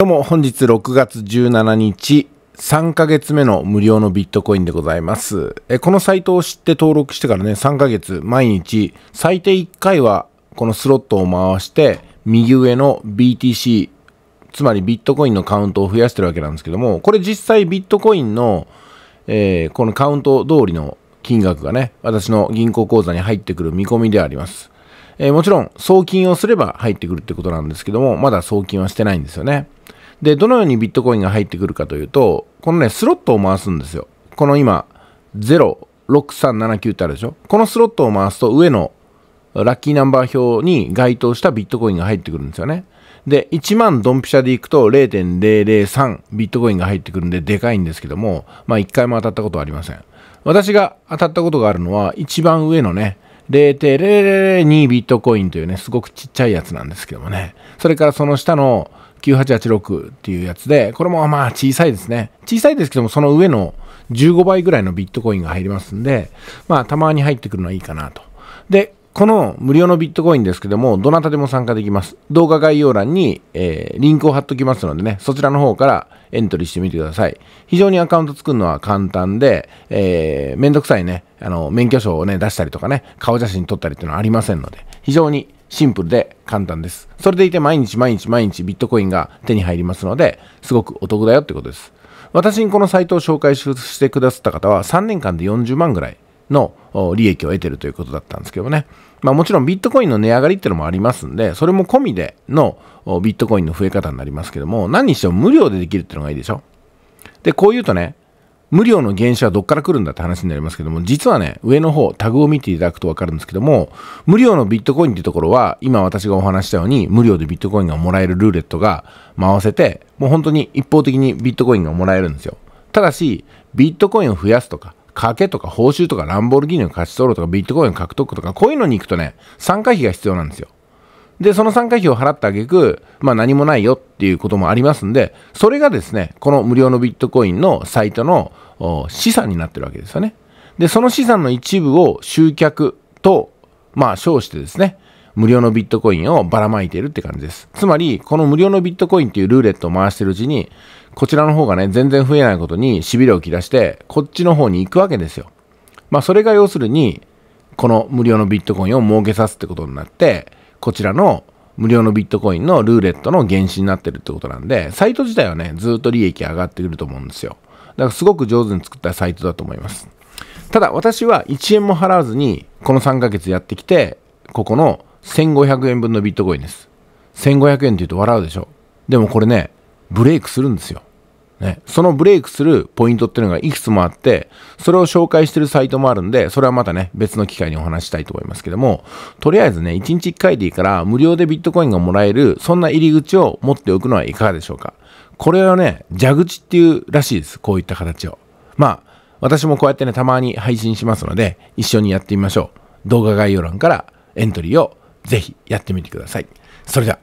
どうも、本日6月17日、3ヶ月目の無料のビットコインでございます。このサイトを知って登録してからね、3ヶ月毎日、最低1回はこのスロットを回して、右上の BTC、つまりビットコインのカウントを増やしてるわけなんですけども、これ実際ビットコインの、えー、このカウント通りの金額がね、私の銀行口座に入ってくる見込みであります。えー、もちろん送金をすれば入ってくるってことなんですけども、まだ送金はしてないんですよね。で、どのようにビットコインが入ってくるかというと、このね、スロットを回すんですよ。この今、06379ってあるでしょこのスロットを回すと上のラッキーナンバー表に該当したビットコインが入ってくるんですよね。で、1万ドンピシャでいくと0.003ビットコインが入ってくるんででかいんですけども、まあ1回も当たったことはありません。私が当たったことがあるのは一番上のね、0.002ビットコインというね、すごくちっちゃいやつなんですけどもね。それからその下の9886っていうやつで、これもまあ小さいですね。小さいですけども、その上の15倍ぐらいのビットコインが入りますんで、まあたまに入ってくるのはいいかなと。で、この無料のビットコインですけども、どなたでも参加できます。動画概要欄に、えー、リンクを貼っときますのでね、そちらの方からエントリーしてみてください。非常にアカウント作るのは簡単で、えー、めんどくさいね、あの、免許証をね、出したりとかね、顔写真撮ったりっていうのはありませんので、非常にシンプルで簡単です。それでいて毎日毎日毎日ビットコインが手に入りますので、すごくお得だよってことです。私にこのサイトを紹介してくださった方は3年間で40万ぐらいの利益を得てるということだったんですけどね。まあもちろんビットコインの値上がりっていうのもありますんで、それも込みでのビットコインの増え方になりますけども、何にしても無料でできるっていうのがいいでしょ。で、こう言うとね、無料の原資はどっから来るんだって話になりますけども、実はね、上の方、タグを見ていただくとわかるんですけども、無料のビットコインっていうところは、今私がお話したように、無料でビットコインがもらえるルーレットが回せて、もう本当に一方的にビットコインがもらえるんですよ。ただし、ビットコインを増やすとか、賭けとか報酬とかランボルギーニを勝ち取ろうとかビットコイン獲得とかこういうのに行くとね、参加費が必要なんですよ。で、その参加費を払った挙句、まあ何もないよっていうこともありますんで、それがですね、この無料のビットコインのサイトの資産になってるわけですよね。で、その資産の一部を集客と、まあ称してですね、無料のビットコインをばらまいているって感じです。つまり、この無料のビットコインっていうルーレットを回してるうちに、こちらの方がね、全然増えないことに痺れを切らして、こっちの方に行くわけですよ。まあ、それが要するに、この無料のビットコインを儲けさすってことになって、こちらの無料のビットコインのルーレットの原資になってるってことなんで、サイト自体はね、ずっと利益上がってくると思うんですよ。だからすごく上手に作ったサイトだと思います。ただ私は1円も払わずに、この3ヶ月やってきて、ここの1500円分のビットコインです。1500円って言うと笑うでしょ。でもこれね、ブレイクするんですよ。ね、そのブレイクするポイントっていうのがいくつもあって、それを紹介してるサイトもあるんで、それはまたね、別の機会にお話したいと思いますけども、とりあえずね、1日1回でいいから、無料でビットコインがもらえる、そんな入り口を持っておくのはいかがでしょうか。これはね、蛇口っていうらしいです。こういった形を。まあ、私もこうやってね、たまに配信しますので、一緒にやってみましょう。動画概要欄からエントリーをぜひやってみてください。それでは。